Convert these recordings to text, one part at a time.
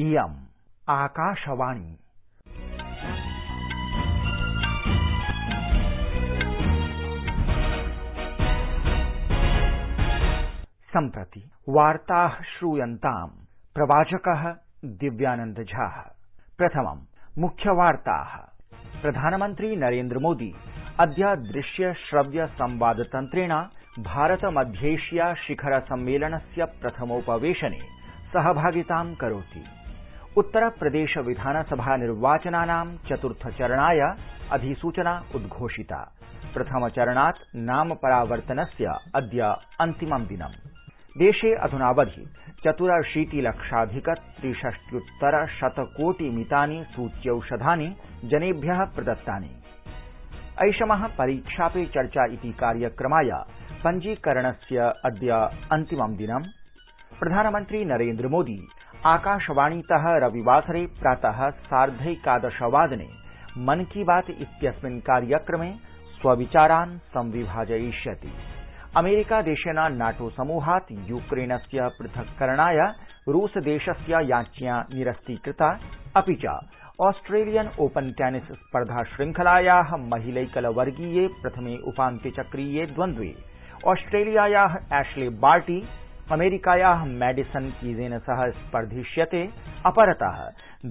इयम् आकाशवाणी सम्प्रति वार्ताः श्रूयन्ताम् प्रवाचकः दिव्यानन्द झाः प्रथमम् मुख्यवार्ताः प्रधानमंत्री नरेन्द्र मोदी अद्य दृश्य श्रव्य संवाद तंत्रेण भारत मध्येशिया शिखर सम्मेलनस्य प्रथमोपवेशने सहभागितां करोति उत्तर प्रदेश विधानसभा निर्वाचनानां चरणाय अधिसूचना उद्घोषिता प्रथमचरणात् नाम परावर्तनस्य अद्य अन्तिमं दिनम् देशे अध्नावधि चतुरशीति लक्षाधिक त्रिषष्ट्युत्तर शतकोटि मितानि सूच्यौषधानि जनेभ्य प्रदत्तानि ऐषम परीक्षा पे चर्चा इति कार्यक्रमाय पञ्जीकरणस्य अद्य अन्तिमं दिनम् प्रधानमन्त्री नरेन्द्रमोदी आकाशवाणीत रविवासरे प्रात साधकादशवादने मन की बात कार्यक्रम स्वचारा संविभाजय अमेरिका अमेरिकादेशेन नाटो समूहात् यूक्रेनस्य पृथक्करणय रूस देश निरस्तीकृता अपि अभी ऑस्ट्रेलियन ओपन टेनिस स्पर्धा श्रृंखलाया महिलैकलवर्गीये प्रथमे उपान्त्यचक्रीये द्वन्द्वे ऑस्ट्रेलियाया एश्ले बार्टी अमेरिकाया मैडिसन कीजेन सह स्पर्धिष्यते अपरतः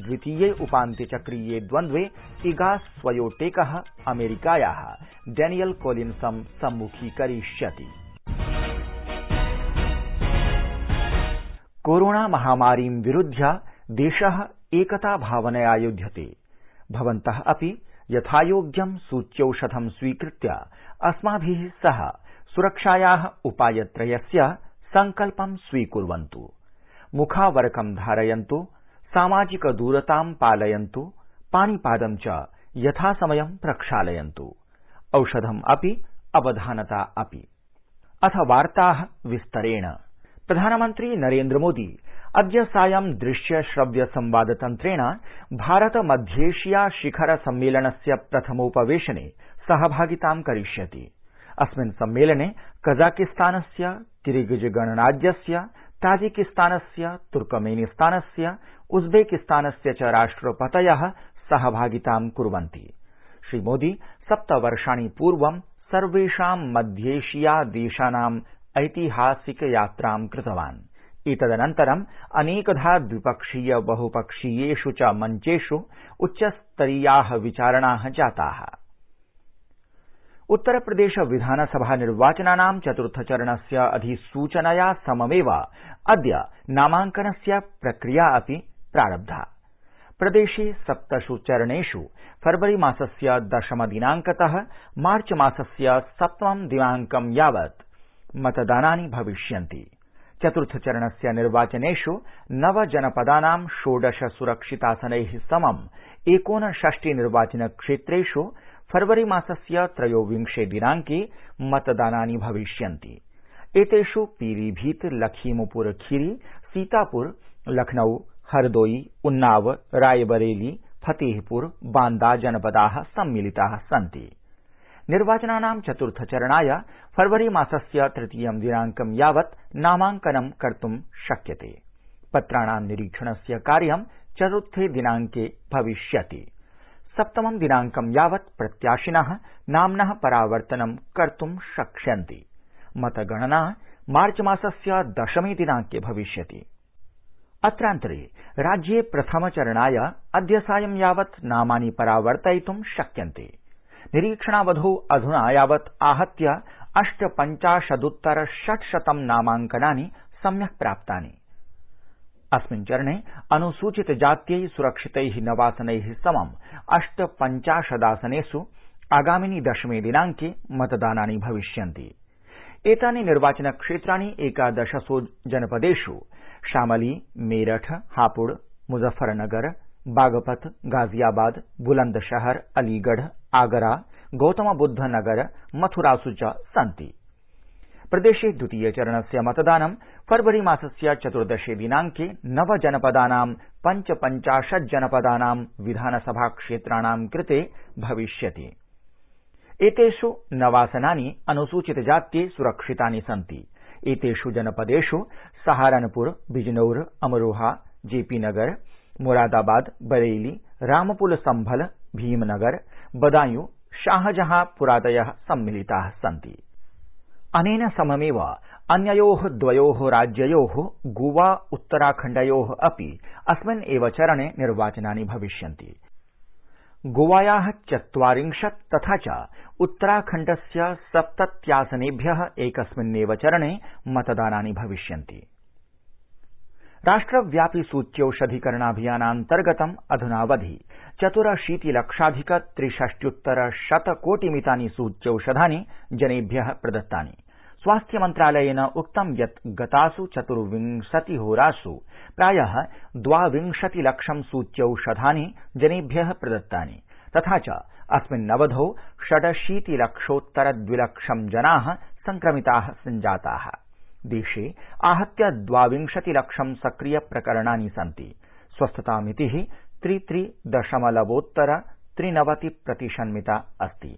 द्वितीये उपान्त्यचक्रीये द्वन्द्वे इगा स्वयोटेक अमेरिकाया डेनियल कोलिन्सं सम्मुखीकरिष्यति कोरोना महामारीं विरुध्य देश एकता भावनया युध्यते भवन्त अपि यथायोग्यं सूच्यौषधं स्वीकृत्य अस्माभि सह सुरक्षाया उपायत्रयस्य सङ्कल्पं स्वीकुर्वन्तु मुखावरकं धारयन्तु सामाजिक सामाजिकदूरतां पालयन्तु पाणिपादं च यथासमयं प्रक्षालयन्तु औषधम् अपि अवधानता अपि अथ वार्ताः विस्तरेण प्रधानमन्त्री नरेन्द्रमोदी अद्य सायं दृश्य श्रव्य संवाद भारत मध्येशिया शिखर सम्मेलनस्य प्रथमोपवेशने सहभागितां करिष्यति अस्मिन् सम्मेलने कजाकिस्तानस्य किरिगिज गणराज्यस्य ताजिकिस्तानस्य तुर्कमेनिस्तानस्य उज्बेकिस्तानस्य च राष्ट्रपतय सहभागितां कुर्वन्ति श्रीमोदी सप्तवर्षाणि पूर्व सर्वेषां मध्येशिया देशानाम् ऐतिहासिक यात्रां कृतवान् एतदनन्तरम् अनेकधा द्विपक्षीय बहुपक्षीयेष् च मञ्चेष् उच्चस्तरीया विचारणा जाता आसन् उत्तर प्रदेश विधानसभा निर्वाचना निर्वाचनानां चतुर्थचरणस्य अधिसूचनया सममेव अद्य नामांकनस्य प्रक्रिया अपि प्रारब्धा प्रदेशे सप्तष् चरणेष् फरवरी मासस्य दशम दिनांकत मार्च मासस्य सप्तमं दिनांकं यावत् मतदानानि भविष्यन्ति चतुर्थचरणस्य निर्वाचनेष् नव जनपदानां षोडश सुरक्षितासनै समम् एकोनषष्टि निर्वाचनक्षेत्रेष् फरवरी मासस्य त्रयोविंशे दिनांके मतदानानि भविष्यन्ति एतेष् पीलीभीत लखीमपुर खीरी सीतापुर लखनऊ हरदोई उन्नाव रायबरेली फतेहपुर बांदा जनपदा सम्मिलिता सन्ति निर्वाचनानां चतुर्थ चरणाय फरवरी मासस्य तृतीयं दिनांकं यावत् नामांकनं कर्तुं शक्यते पत्राणां निरीक्षणस्य कार्यं चतुर्थे दिनांके भविष्यति सप्तमं दिनांकं यावत् प्रत्याशिन नाम्न परावर्तनं कर्त् शक्ष्यन्ति मतगणना मार्चमासस्य दशमे दिनांके भविष्यति अत्रान्तरे राज्ये प्रथमचरणाय अद्य सायं यावत् नामानि परावर्तयित् शक्यन्ते निरीक्षणावधौ अध्ना यावत् आहत्य अष्टपञ्चाशदुत्तर षट्शतं नामाङ्कनानि सम्यक् प्राप्तानि अस्मिन् चरणे अनुसूचित जात्यै सुरक्षितै नवासनै समम् अष्ट पञ्चाशदासनेष् आगामिनि दशमे दिनांके मतदानानि भविष्यन्ति एतानि निर्वाचन क्षेत्राणि एकादशसु जनपदेष् शामली मेरठ हापुड़ मुजफ्फरनगर बागपत गाजियाबाद बुलंदशहर अलीगढ़ आगरा गौतमबुद्ध नगर मथुरासु च सन्ति प्रदेशे द्वितीय चरणस्य मतदानं फरवरी मासस्य चतुर्दशे दिनांके नव जनपदानां पञ्चपञ्चाशत् जनपदानां विधानसभा क्षेत्राणां कृते भविष्यति एतेष् नवासनानि अनुसूचित जात्ये सुरक्षितानि सन्ति एतेष् जनपदेष् सहारनपुर बिजनौर अमरोहा जेपीनगर मुरादाबाद बरेली रामपुल संभल भीमनगर बदायूं शाहजहांपुरादय सम्मिलिता सन्ति अनेन सममेव अन्ययोः द्वयोः राज्ययोः गोवा उत्तराखण्डयोः अपि अस्मिन् एव चरणे निर्वाचनानि भविष्यन्ति गोवायाः चत्वारिंशत् तथा च उत्तराखण्डस्य सप्तत्यासनेभ्यः एकस्मिन्नेव चरणे मतदानानि भविष्यन्ति राष्ट्रव्यापि सूच्यौषधीकरणाभियानान्तर्गतम् अध्नावधि लक्षाधिक त्रिषष्ट्युत्तर शत कोटि मितानि सूच्यौषधानि जनेभ्य प्रदत्तानि स्वास्थ्य मन्त्रालयेन उक्तं यत् गतास् गतासु होरास् प्राय द्वाविंशति लक्षं सूच्यौषधानि जनेभ्य प्रदत्तानि तथा च अस्मिन्नवधौ षडशीति लक्षोत्तर द्विलक्षं जना संक्रमिता संजाता देशे आहत्य द्वाविंशति लक्षं सक्रिय प्रकरणानि सन्ति स्वस्थतामिति त्रि त्रि दशमलवोत्तर त्रिनवति प्रतिशन्मिता अस्ति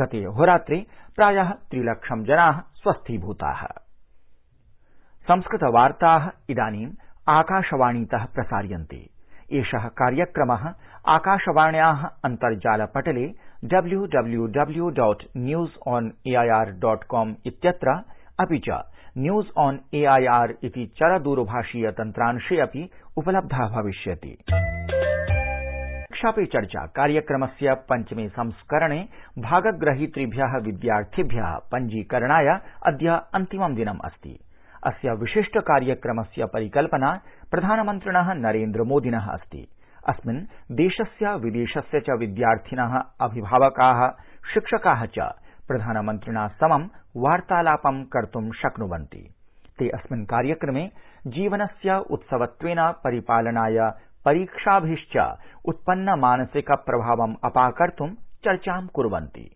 गते होरात्रे प्राय त्रिलक्षं जना स्वस्थीभूता संस्कृतवार्ता इदानीम् आकाशवाणीत प्रसार्यन्ते एष कार्यक्रम आकाशवाण्या अन्तर्जाल पटले W W W dot news on AIR dot com इत्यत्र अपि च न्यूज ऑन एआईआर इति चरदूरभाषीय तन्त्रांशे अपि उपलब्धा भविष्यति शिक्षा पे चर्चा कार्यक्रमस्य पञ्चमे संस्करणे भागग्रहीतृभ्य विद्यार्थिभ्य पञ्जीकरणाय अद्य अन्तिमं दिनम् अस्ति अस्य विशिष्ट कार्यक्रमस्य परिकल्पना प्रधानमन्त्रिण नरेन्द्रमोदिन अस्ति अस्मिन् देशस्य विदेशस्य च विद्यार्थिन अभिभावका शिक्षका च प्रधानमन्त्रिणा समं वार्तालापं कर्तुं शक्नुवन्ति ते कार्यक्रम जीवन जीवनस्य उत्सवत्वेन परिपालनाय परीक्षाभिश्च उत्पन्न मानसिक प्रभाव अपाकर्तुं चर्चा कुर्वन्ति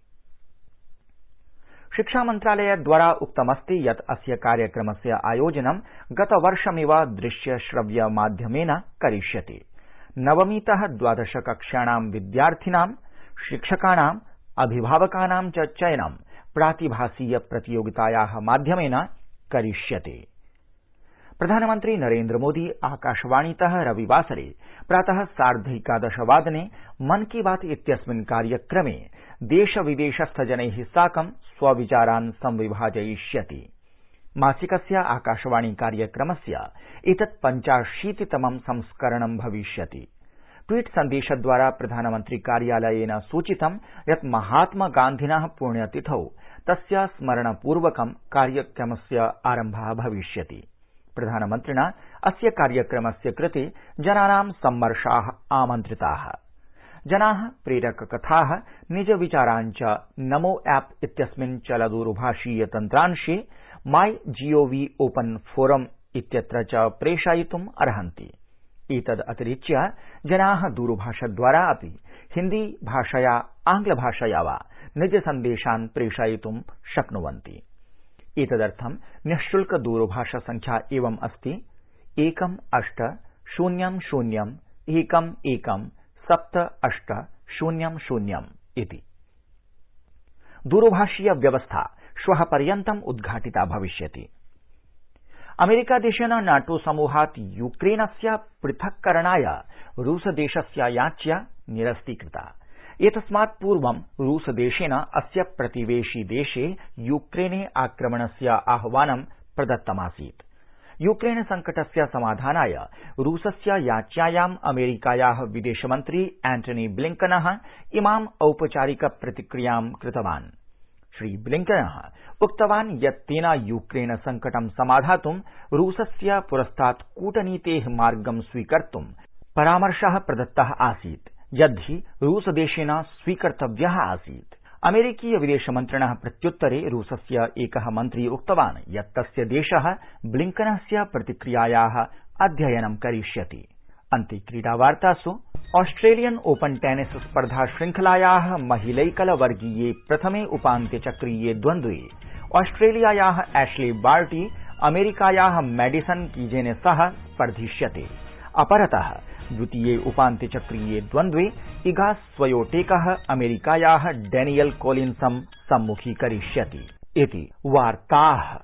शिक्षा मंत्रालय द्वारा उक्तमस्ति यत् अस्य कार्यक्रमस्य आयोजनं गतवर्षमिव दृश्यश्रव्य माध्यमेन करिष्यते नवमीत द्वादश कक्षाणां विद्यार्थिनां शिक्षकाणाम् अभिभावकानां च चयनं प्रातिभासीय प्रतियोगिताया माध्यमेन करिष्यते प्रधानमन्त्री नरेन्द्रमोदी आकाशवाणीत रविवासरे प्रात सार्धैकादशवादने मन की बात इत्यस्मिन् कार्यक्रमे देश विदेशस्थ जनै साकं स्वविचारान् संविभाजयिष्यति मासिकस्य आकाशवाणी कार्यक्रमस्य एतत् पञ्चाशीतितमं संस्करणं भविष्यति ट्वीट् सन्देशद्वारा प्रधानमन्त्री कार्यालयेन सूचितं यत् महात्मा पुण्यतिथौ तस्य स्मरणपूर्वकं कार्यक्रमस्य आरम्भः भविष्यति प्रधानमन्त्रिणा अस्य कार्यक्रमस्य कृते जनानां सम्मर्शा आमन्त्रिता जना प्रेरककथा निजविचाराञ्च नमो एप् इत्यस्मिन् दूरभाषीय तन्त्रांशे माई जीओवी ओपन फोरम इत्यत्र च प्रेषयितुम् अर्हन्ति एतदतिरिच्य जना दूरभाषद्वारा अपि हिन्दी भाषया आंग्लभाषया वा निज सन्देशान् प्रेषयितुं शक्नुवन्ति एतदर्थं निःशुल्क दूरभाष संख्या एवम् अस्ति एकम् अष्ट शून्यं शून्यम् एकम् एकम् सप्त अष्ट शून्यं शून्यम् इति दूरभाषीय व्यवस्था श्व पर्यन्तम् उद्घाटिता भविष्यति अमेरिकादेशेन नाटो समूहात् यूक्रेनस्य पृथक्करणाय रूसदेशस्य याच्या निरस्तीकृता एतस्मात् पूर्वं रूसदेशेन अस्य प्रतिवेशि देशे यूक्रेने आक्रमणस्य आह्वानं प्रदत्तमासीत् यूक्रेन संकटस्य समाधानाय रूसस्य याच्ञायाम् अमेरिकाया विदेशमन्त्री एंटनी ब्लिंकन इमाम् औपचारिक प्रतिक्रियां कृतवान् श्रीब्लिंकन उक्तवान् यत् तेन यूक्रेन संकटं समाधातुं रूसस्य पुरस्तात् कूटनीते मार्गं स्वीकर्त् परामर्श प्रदत्त आसीत् यद्धि रूस देशेन स्वीकर्तव्य आसीत् अमेरिकीय विदेश मन्त्रिण प्रत्युत्तरे रूसस्य एक मन्त्री उक्तवान् यत् तस्य देश ब्लिंकनस्य प्रतिक्रियाया अध्ययनं करिष्यति ऑस्ट्रेलियन ओपन टेनिस स्पर्धा श्रृंखलाया महिलैकल वर्गीये प्रथमे उपान्त्य चक्रीये द्वन्द्वे ऑस्ट्रेलियाया एश्ली बार्टी अमेरिकाया मैडिसन कीजेन सह स्पर्धिष्यते अपरतः द्वितीये उपान्त्य चक्रीये द्वन्द्वे इगा स्वयोटेक अमेरिकाया डेनियल कोलिन्सं सम्मुखीकरिष्यति इति वार्ताः